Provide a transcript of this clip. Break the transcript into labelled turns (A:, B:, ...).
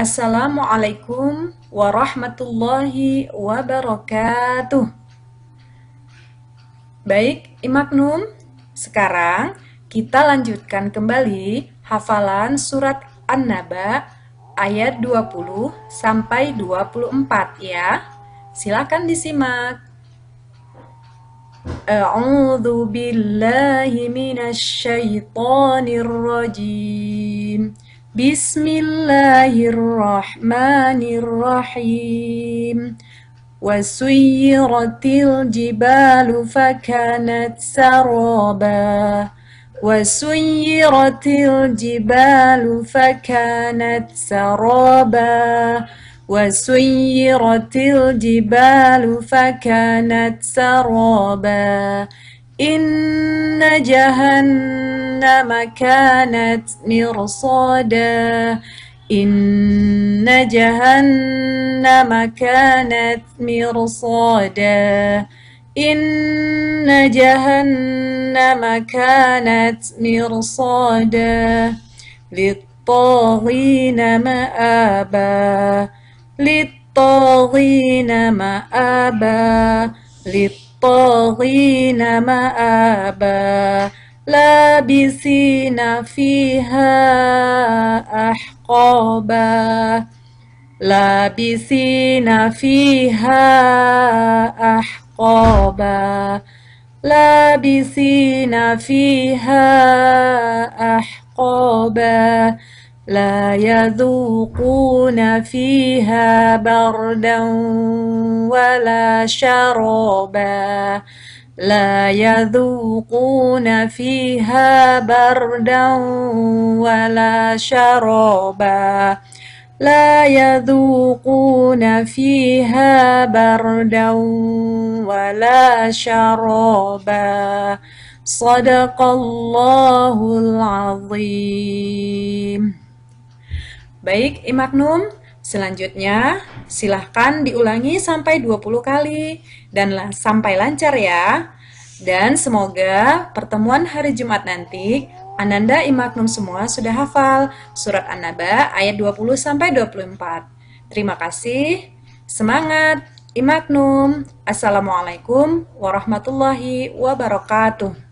A: Assalamualaikum warahmatullahi wabarakatuh. Baik, Imaknum, sekarang kita lanjutkan kembali hafalan surat An-Naba ayat 20 sampai 24 ya. Silakan disimak. A'udzu billahi minasy syaithanir rajim. بسم الله الرحمن الرحيم وسيرت الجبال فكانت سرابا وسيرت الجبال فكانت سرابا وسيرت الجبال فكانت سرابا إن جهنم جهنم كانت مرصادا إن جهنم كانت مرصادا إن جهنم كانت مرصادا للطاغين مآبا للطاغين مآبا للطاغين مآبا لابسين فيها أحقابا لابسين فيها أحقابا لابسين فيها أحقابا لا يذوقون فيها بردا ولا شرابا لا يذوقون فيها بردا ولا شرابا لا يذوقون فيها بردا ولا شرابا صدق الله العظيم Baik, Imagnum. Selanjutnya, silahkan diulangi sampai 20 kali dan sampai lancar ya. Dan semoga pertemuan hari Jumat nanti Ananda imaknum semua sudah hafal surat An-Naba ayat 20 24. Terima kasih. Semangat imaknum Assalamualaikum warahmatullahi wabarakatuh.